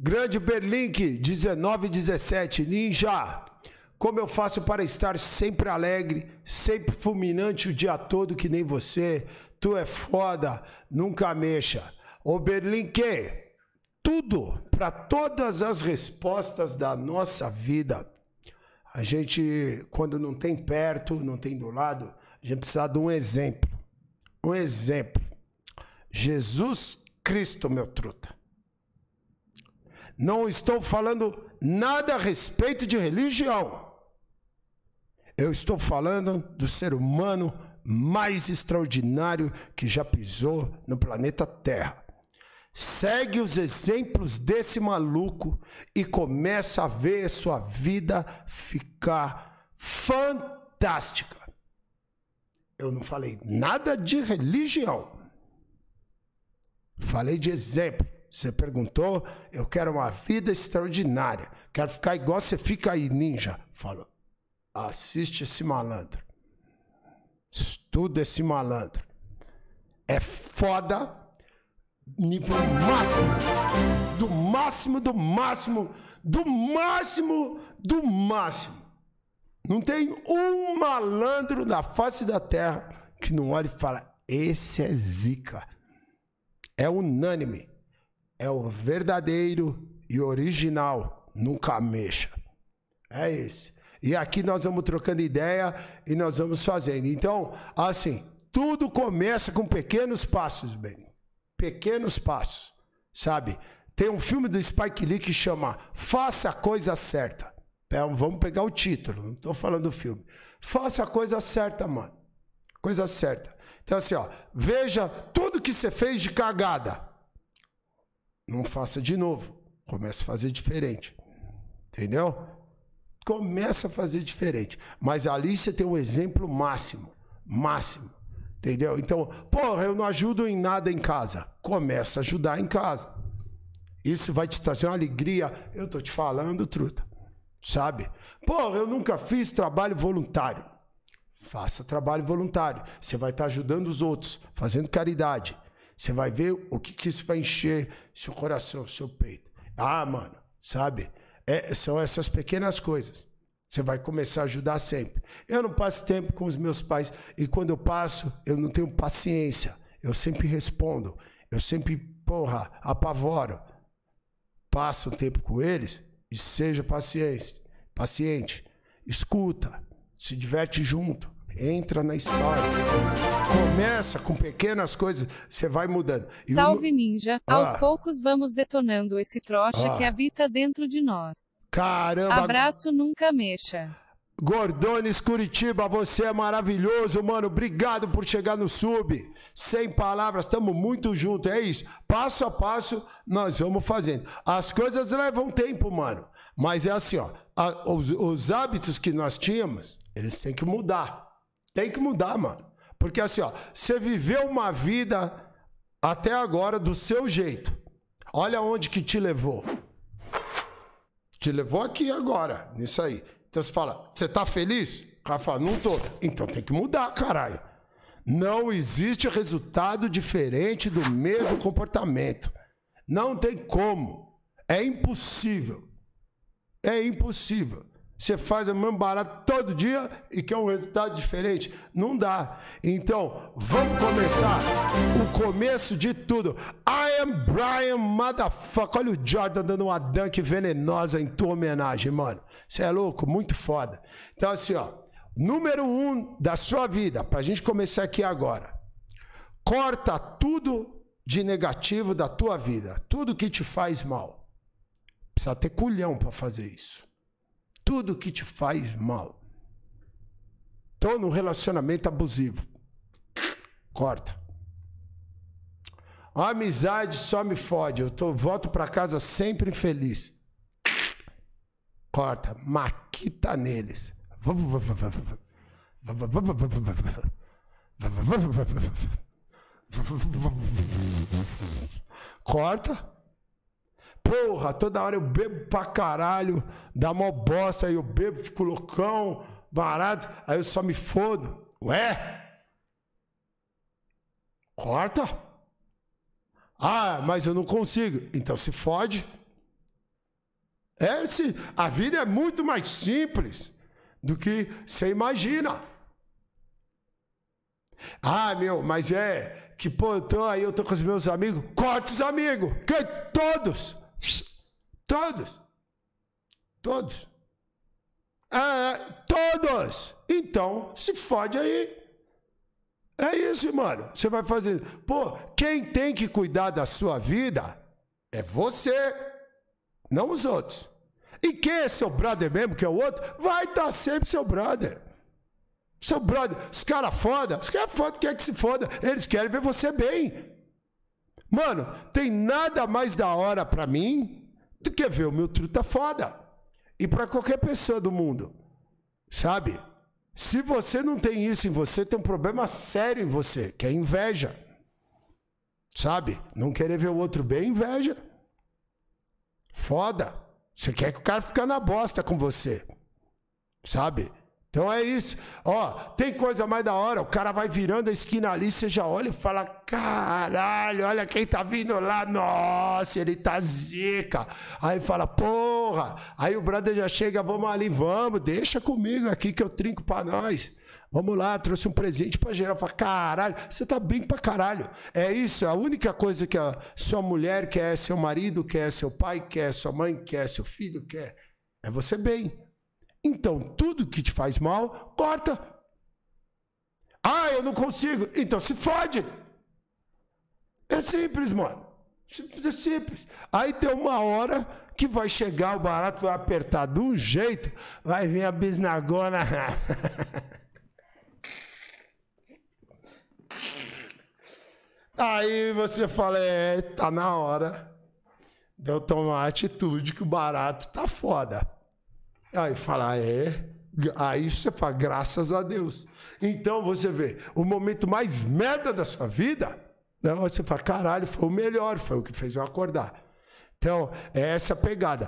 Grande Berlink 1917 Ninja. Como eu faço para estar sempre alegre, sempre fulminante o dia todo que nem você? Tu é foda, nunca mexa. Ô Berlink, tudo para todas as respostas da nossa vida. A gente, quando não tem perto, não tem do lado, a gente precisa de um exemplo. Um exemplo. Jesus Cristo, meu truta. Não estou falando nada a respeito de religião. Eu estou falando do ser humano mais extraordinário que já pisou no planeta Terra. Segue os exemplos desse maluco e começa a ver sua vida ficar fantástica. Eu não falei nada de religião. Falei de exemplo. Você perguntou, eu quero uma vida extraordinária. Quero ficar igual você fica aí, ninja. Falou. Assiste esse malandro. Estuda esse malandro. É foda, nível máximo. Do máximo, do máximo, do máximo, do máximo. Não tem um malandro na face da terra que não olhe e fala: esse é zica. É unânime é o verdadeiro e original. Nunca mexa. É esse. E aqui nós vamos trocando ideia e nós vamos fazendo. Então, assim, tudo começa com pequenos passos, bem. Pequenos passos, sabe? Tem um filme do Spike Lee que chama Faça a Coisa Certa. É vamos pegar o título, não estou falando do filme. Faça a coisa certa, mano. Coisa certa. Então, assim, ó, veja tudo que você fez de cagada. Não faça de novo. Comece a fazer diferente. Entendeu? Começa a fazer diferente. Mas ali você tem um exemplo máximo. Máximo. Entendeu? Então, porra, eu não ajudo em nada em casa. Começa a ajudar em casa. Isso vai te trazer uma alegria. Eu tô te falando, truta. Sabe? Porra, eu nunca fiz trabalho voluntário. Faça trabalho voluntário. Você vai estar tá ajudando os outros, fazendo caridade. Você vai ver o que, que isso vai encher seu coração, seu peito. Ah, mano, sabe? É, são essas pequenas coisas. Você vai começar a ajudar sempre. Eu não passo tempo com os meus pais e quando eu passo, eu não tenho paciência. Eu sempre respondo. Eu sempre, porra, apavoro. Passa um tempo com eles e seja paciente. Paciente. Escuta. Se diverte junto entra na história. Começa com pequenas coisas, você vai mudando. E Salve, o... ninja. Ah. Aos poucos vamos detonando esse trouxa ah. que habita dentro de nós. Caramba. Abraço, nunca mexa. Gordones Curitiba, você é maravilhoso, mano. Obrigado por chegar no sub. Sem palavras, estamos muito juntos. É isso. Passo a passo, nós vamos fazendo. As coisas levam tempo, mano. Mas é assim, ó. A, os, os hábitos que nós tínhamos, eles têm que mudar. Tem que mudar, mano. Porque assim, ó, você viveu uma vida até agora do seu jeito. Olha onde que te levou. Te levou aqui agora, nisso aí. Então você fala, você tá feliz? Rafa, não tô. Então tem que mudar, caralho. Não existe resultado diferente do mesmo comportamento. Não tem como. É impossível. É impossível. Você faz a mesma barata todo dia e quer um resultado diferente? Não dá. Então, vamos começar o começo de tudo. I am Brian Motherfucker. Olha o Jordan dando uma dunk venenosa em tua homenagem, mano. Você é louco? Muito foda. Então, assim, ó. Número um da sua vida, pra gente começar aqui agora. Corta tudo de negativo da tua vida. Tudo que te faz mal. Precisa ter culhão pra fazer isso tudo que te faz mal. Estou num relacionamento abusivo. Corta. A amizade só me fode. Eu tô, volto para casa sempre infeliz. Corta. Maquita neles. Corta. Porra, toda hora eu bebo pra caralho, dá mó bosta, aí eu bebo, fico loucão, barato, aí eu só me fodo. Ué? Corta? Ah, mas eu não consigo. Então se fode. É, se, a vida é muito mais simples do que você imagina. Ah, meu, mas é que, pô, eu tô aí, eu tô com os meus amigos. Corta os amigos! Que todos! Todos. Todos. Ah, todos. Então, se fode aí. É isso, mano. Você vai fazer. Pô, quem tem que cuidar da sua vida é você, não os outros. E quem é seu brother mesmo, que é o outro, vai estar tá sempre seu brother. Seu brother, os caras foda, os caras foda, quer que se foda, eles querem ver você bem. Mano, tem nada mais da hora para mim do que ver o meu truta foda. E para qualquer pessoa do mundo. Sabe? Se você não tem isso em você, tem um problema sério em você, que é inveja. Sabe? Não querer ver o outro bem é inveja. Foda. Você quer que o cara fique na bosta com você. Sabe? Então é isso. Ó, tem coisa mais da hora. O cara vai virando a esquina ali, você já olha e fala: caralho, olha quem tá vindo lá. Nossa, ele tá zica. Aí fala: porra. Aí o brother já chega: vamos ali, vamos, deixa comigo aqui que eu trinco pra nós. Vamos lá, trouxe um presente pra geral. Fala, caralho, você tá bem pra caralho. É isso, é a única coisa que a sua mulher quer, seu marido quer, seu pai quer, sua mãe quer, seu filho quer, é você bem. Então, tudo que te faz mal, corta. Ah, eu não consigo. Então se fode. É simples, mano. É simples. Aí tem uma hora que vai chegar o barato, vai apertar de um jeito, vai vir a bisnagona. Aí você fala, é, tá na hora de eu tomar uma atitude que o barato tá foda. Aí fala, ah, é. Aí você fala, graças a Deus. Então você vê, o momento mais merda da sua vida, né? você fala, caralho, foi o melhor, foi o que fez eu acordar. Então, é essa pegada.